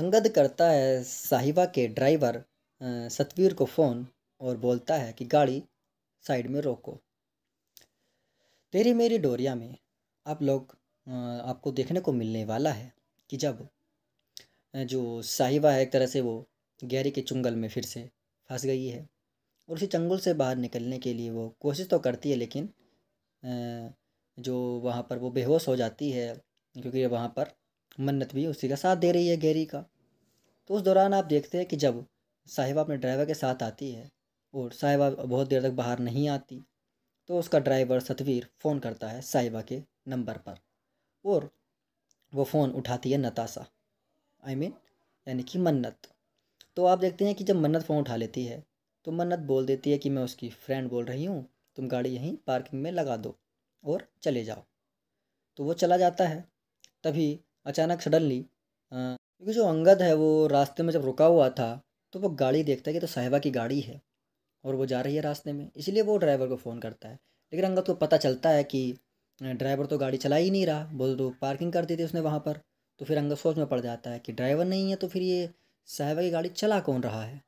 अंगद करता है साहिबा के ड्राइवर सतवीर को फ़ोन और बोलता है कि गाड़ी साइड में रोको तेरी मेरी डोरिया में आप लोग आपको देखने को मिलने वाला है कि जब जो साहिबा है एक तरह से वो गहरी के चुंगल में फिर से फंस गई है और उसी चंगुल से बाहर निकलने के लिए वो कोशिश तो करती है लेकिन जो वहाँ पर वो बेहोश हो जाती है क्योंकि वहाँ पर मन्नत भी उसी का साथ दे रही है गैरी का तो उस दौरान आप देखते हैं कि जब साहिबा अपने ड्राइवर के साथ आती है और साहिबा बहुत देर तक बाहर नहीं आती तो उसका ड्राइवर सतवीर फ़ोन करता है साहिबा के नंबर पर और वो फ़ोन उठाती है नताशा आई मीन यानी कि मन्नत तो आप देखते हैं कि जब मन्नत फ़ोन उठा लेती है तो मन्नत बोल देती है कि मैं उसकी फ्रेंड बोल रही हूँ तुम गाड़ी यहीं पार्किंग में लगा दो और चले जाओ तो वो चला जाता है तभी अचानक सडनली क्योंकि जो अंगद है वो रास्ते में जब रुका हुआ था तो वो गाड़ी देखता है कि तो साहिबा की गाड़ी है और वो जा रही है रास्ते में इसलिए वो ड्राइवर को फ़ोन करता है लेकिन अंगद को पता चलता है कि ड्राइवर तो गाड़ी चला ही नहीं रहा बोल तो पार्किंग कर दी थी उसने वहाँ पर तो फिर अंगद सोच में पड़ जाता है कि ड्राइवर नहीं है तो फिर ये साहिबा की गाड़ी चला कौन रहा है